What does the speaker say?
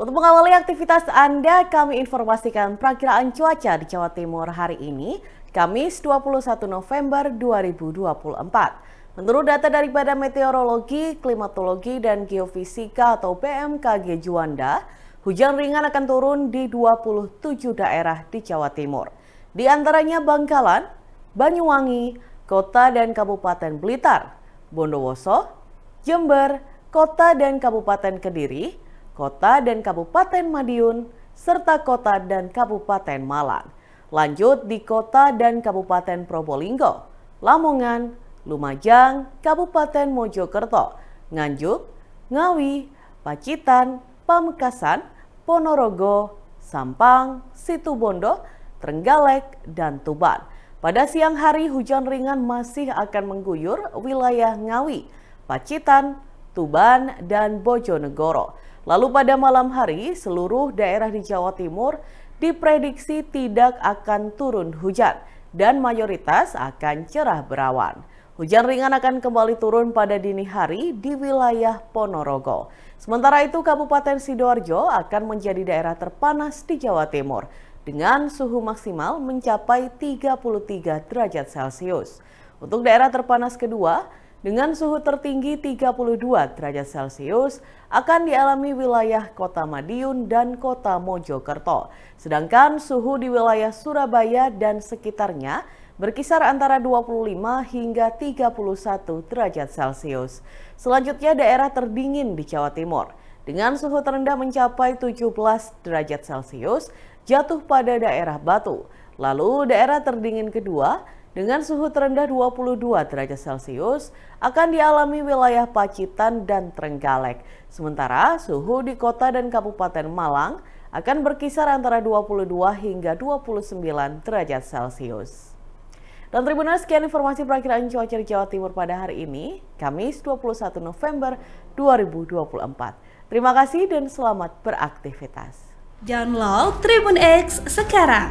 Untuk mengawali aktivitas Anda, kami informasikan perakiraan cuaca di Jawa Timur hari ini, Kamis 21 November 2024. Menurut data dari Badan Meteorologi, Klimatologi, dan Geofisika atau BMKG Juanda, hujan ringan akan turun di 27 daerah di Jawa Timur. Di antaranya Bangkalan, Banyuwangi, Kota dan Kabupaten Blitar, Bondowoso, Jember, Kota dan Kabupaten Kediri, Kota dan Kabupaten Madiun, serta Kota dan Kabupaten Malang. Lanjut di Kota dan Kabupaten Probolinggo, Lamongan, Lumajang, Kabupaten Mojokerto, Nganjuk, Ngawi, Pacitan, Pamekasan, Ponorogo, Sampang, Situbondo, Trenggalek, dan Tuban. Pada siang hari hujan ringan masih akan mengguyur wilayah Ngawi, Pacitan, Tuban, dan Bojonegoro. Lalu pada malam hari, seluruh daerah di Jawa Timur diprediksi tidak akan turun hujan dan mayoritas akan cerah berawan. Hujan ringan akan kembali turun pada dini hari di wilayah Ponorogo. Sementara itu, Kabupaten Sidoarjo akan menjadi daerah terpanas di Jawa Timur dengan suhu maksimal mencapai 33 derajat Celcius. Untuk daerah terpanas kedua, dengan suhu tertinggi 32 derajat Celcius akan dialami wilayah Kota Madiun dan Kota Mojokerto. Sedangkan suhu di wilayah Surabaya dan sekitarnya berkisar antara 25 hingga 31 derajat Celcius. Selanjutnya daerah terdingin di Jawa Timur dengan suhu terendah mencapai 17 derajat Celcius jatuh pada daerah Batu. Lalu daerah terdingin kedua dengan suhu terendah 22 derajat Celcius akan dialami wilayah Pacitan dan Trenggalek. Sementara suhu di kota dan kabupaten Malang akan berkisar antara 22 hingga 29 derajat Celcius. Dan Tribunal sekian informasi perakiraan cuaca di Jawa Timur pada hari ini, Kamis 21 November 2024. Terima kasih dan selamat beraktivitas. Download Tribun X sekarang